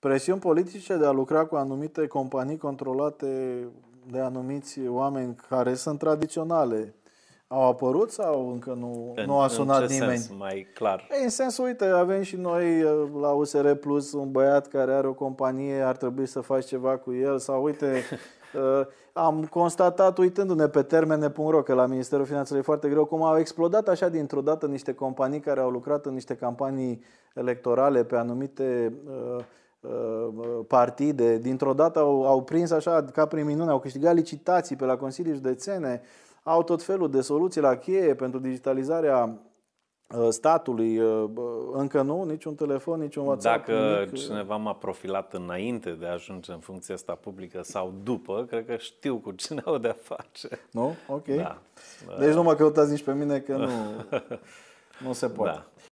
presiuni politice de a lucra cu anumite companii controlate de anumiți oameni care sunt tradiționale, au apărut sau încă nu, în, nu a sunat în ce nimeni? Sens mai clar? Ei, în sensul, uite, avem și noi uh, la USR Plus un băiat care are o companie, ar trebui să faci ceva cu el sau uite, uh, am constatat uitându-ne pe termene.ro că la Ministerul Finanțelor e foarte greu cum au explodat așa dintr-o dată niște companii care au lucrat în niște campanii electorale pe anumite uh, Uh, partide, dintr-o dată au, au prins așa, ca prin minune, au câștigat licitații pe la Consilii Județene, au tot felul de soluții la cheie pentru digitalizarea uh, statului, uh, încă nu, niciun telefon, niciun WhatsApp. Dacă nimic. cineva m-a profilat înainte de a ajunge în funcția asta publică sau după, cred că știu cu cine au de-a face. Nu? Ok. Da. Deci nu mă căutați nici pe mine că nu, nu se poate. Da.